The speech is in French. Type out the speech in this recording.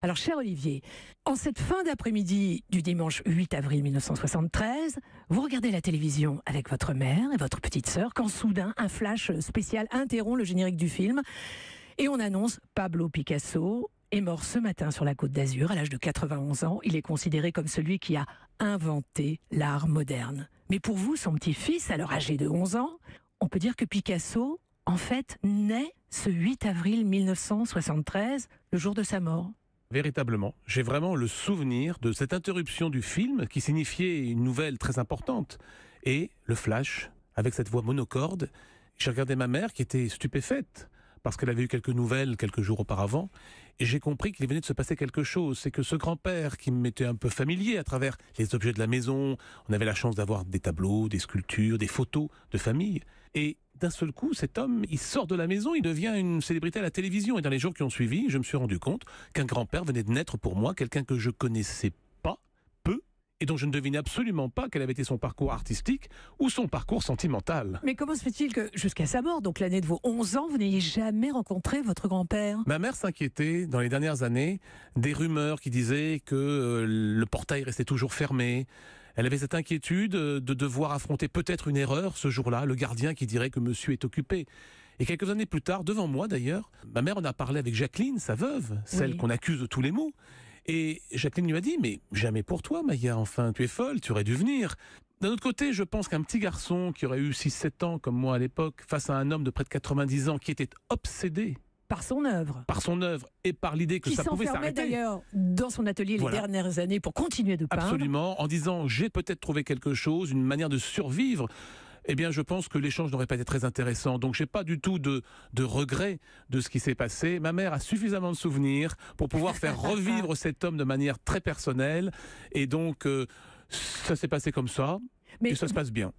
Alors, cher Olivier, en cette fin d'après-midi du dimanche 8 avril 1973, vous regardez la télévision avec votre mère et votre petite sœur quand soudain un flash spécial interrompt le générique du film et on annonce Pablo Picasso est mort ce matin sur la côte d'Azur à l'âge de 91 ans. Il est considéré comme celui qui a inventé l'art moderne. Mais pour vous, son petit-fils, alors âgé de 11 ans, on peut dire que Picasso, en fait, naît ce 8 avril 1973, le jour de sa mort. Véritablement, j'ai vraiment le souvenir de cette interruption du film qui signifiait une nouvelle très importante. Et le flash, avec cette voix monocorde, j'ai regardé ma mère qui était stupéfaite parce qu'elle avait eu quelques nouvelles quelques jours auparavant, et j'ai compris qu'il venait de se passer quelque chose. C'est que ce grand-père, qui m'était un peu familier à travers les objets de la maison, on avait la chance d'avoir des tableaux, des sculptures, des photos de famille, et d'un seul coup, cet homme, il sort de la maison, il devient une célébrité à la télévision. Et dans les jours qui ont suivi, je me suis rendu compte qu'un grand-père venait de naître pour moi, quelqu'un que je connaissais et dont je ne devine absolument pas quel avait été son parcours artistique ou son parcours sentimental. Mais comment se fait-il que jusqu'à sa mort, donc l'année de vos 11 ans, vous n'ayez jamais rencontré votre grand-père Ma mère s'inquiétait dans les dernières années des rumeurs qui disaient que euh, le portail restait toujours fermé, elle avait cette inquiétude euh, de devoir affronter peut-être une erreur ce jour-là, le gardien qui dirait que monsieur est occupé. Et quelques années plus tard, devant moi d'ailleurs, ma mère en a parlé avec Jacqueline, sa veuve, celle qu'on accuse de tous les maux. Et Jacqueline lui a dit, mais jamais pour toi, Maya, enfin, tu es folle, tu aurais dû venir. D'un autre côté, je pense qu'un petit garçon qui aurait eu 6-7 ans, comme moi à l'époque, face à un homme de près de 90 ans qui était obsédé par son œuvre. Par son œuvre et par l'idée que ça pouvait s'arrêter. d'ailleurs dans son atelier les dernières années pour continuer de peindre. Absolument, en disant j'ai peut-être trouvé quelque chose, une manière de survivre eh bien, je pense que l'échange n'aurait pas été très intéressant. Donc, je n'ai pas du tout de, de regret de ce qui s'est passé. Ma mère a suffisamment de souvenirs pour pouvoir faire revivre cet homme de manière très personnelle. Et donc, euh, ça s'est passé comme ça. Mais et ça se passe bien.